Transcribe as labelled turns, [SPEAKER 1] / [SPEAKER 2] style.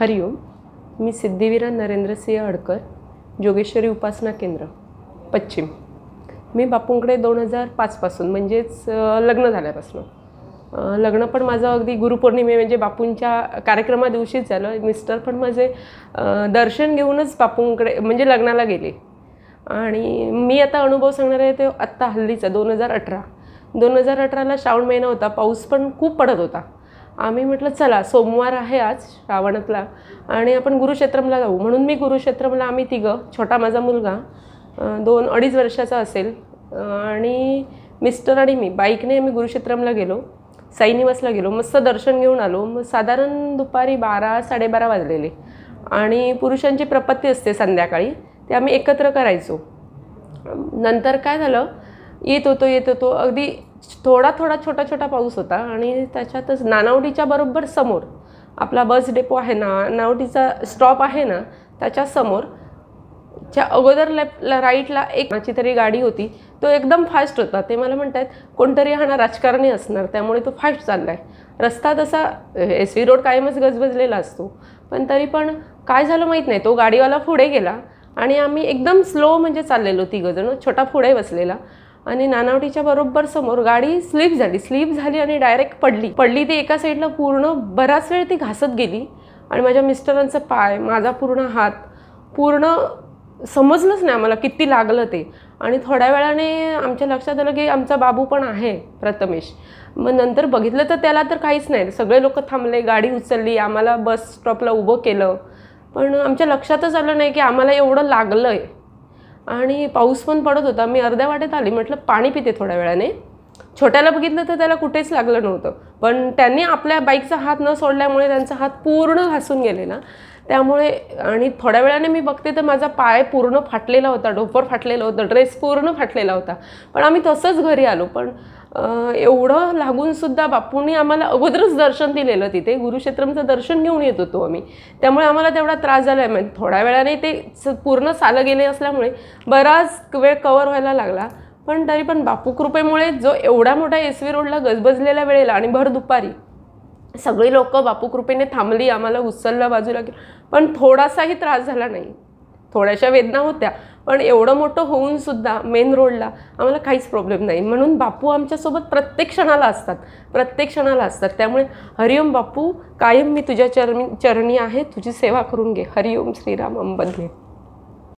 [SPEAKER 1] हरिओम मी सिद्धिवीरा नरेंद्रसिंह अडकर जोगेश्वरी उपासना केंद्र पश्चिम मी बापूंकडे दोन हजार पाचपासून म्हणजेच लग्न झाल्यापासून लग्न पण माझं अगदी गुरुपौर्णिमे म्हणजे बापूंच्या कार्यक्रमा दिवशीच झालं मिस्टर पण माझे दर्शन घेऊनच बापूंकडे म्हणजे लग्नाला गेले आणि मी आता अनुभव सांगणार आहे ते आत्ता हल्लीचा दोन हजार अठरा दोन हजार अठराला श्रावण महिना होता पाऊस पण खूप पडत होता आम्ही म्हटलं चला सोमवार आहे आज श्रावणातला आणि आपण गुरुक्षेत्रमला जाऊ म्हणून मी गुरुक्षेत्रमला आम्ही तिघं छोटा माझा मुलगा दोन अडीच वर्षाचा असेल आणि मिस्टर आणि मी बाईकने आम्ही गुरुक्षेत्रमला गेलो साईनिवासला गेलो मस्त दर्शन घेऊन आलो मग साधारण दुपारी बारा साडेबारा वाजलेले आणि पुरुषांची प्रपत्ती असते संध्याकाळी ते आम्ही एकत्र करायचो नंतर काय झालं येत होतो येत होतो अगदी थोडा थोडा छोटा छोटा पाऊस होता आणि त्याच्यातच नानावडीच्या बरोबर समोर आपला बस डेपो आहे ना नानावडीचा स्टॉप आहे ना त्याच्या समोर च्या अगोदर लेफ्टला राईटला एक माझी तरी गाडी होती तो एकदम फास्ट होता ते मला म्हणत आहेत कोणतरी हा राजकारणी असणार त्यामुळे तो फास्ट चालला आहे रस्ता तसा एस व्ही रोड कायमच गजबजलेला असतो पण तरी पण काय झालं माहीत नाही तो गाडीवाला पुढे गेला आणि आम्ही एकदम स्लो म्हणजे चाललेलो तिघजण छोटा पुढे बसलेला आणि नानावटीच्या बरोबर समोर गाडी स्लिप झाली स्लिप झाली आणि डायरेक्ट पडली पडली ती एका साईडला पूर्ण बराच वेळ ती घासत गेली आणि माझ्या मिस्टरांचा पाय माझा पूर्ण हात पूर्ण समजलंच नाही आम्हाला किती लागलं ते आणि थोड्या वेळाने आमच्या लक्षात आलं की आमचा बाबू पण आहे प्रथमेश मग नंतर बघितलं तर त्याला तर काहीच नाही सगळे लोक थांबले गाडी उचलली आम्हाला बस स्टॉपला उभं केलं पण आमच्या लक्षातच आलं नाही की आम्हाला एवढं लागलं आहे आणि पाऊस पण पडत होता मी अर्ध्या वाटेत आली म्हटलं पाणी पिते थोड्या वेळाने छोट्याला बघितलं तर त्याला कुठेच लागलं नव्हतं पण त्यांनी आपल्या बाईकचा हात न सोडल्यामुळे त्यांचा हात पूर्ण घासून गेलेला त्यामुळे आणि थोड्या वेळाने मी बघते तर माझा पाय पूर्ण फाटलेला होता डोपर फाटलेला होता ड्रेस पूर्ण फाटलेला होता पण आम्ही तसंच घरी आलो पण एवढं लागून सुद्धा बापूंनी आम्हाला अगोदरच दर्शन दिलेलं तिथे गुरुक्षेत्रमचं दर्शन घेऊन येत होतो आम्ही त्यामुळे आम्हाला तेवढा त्रास झाला आहे म्हणजे थोड्या वेळाने ते पूर्ण सालं गेले असल्यामुळे बराच वेळ कवर व्हायला लागला पण तरी पण बापू कृपेमुळे जो एवढा मोठा एस व्ही रोडला गजबजलेल्या वेळेला आणि भर दुपारी सगळी लोक बापू कृपेने थांबली आम्हाला उचलला बाजूला पण थोडासाही त्रास झाला नाही थोड्याशा वेदना होत्या पण एवढं मोठं होऊन सुद्धा मेन रोडला आम्हाला काहीच प्रॉब्लेम नाही म्हणून बापू आमच्यासोबत प्रत्येक क्षणाला असतात प्रत्येक क्षणाला असतात त्यामुळे हरिओम बापू कायम मी तुझ्या चरणी चरणी आहे तुझी सेवा करून घे हरिओम श्रीराम अंबद घे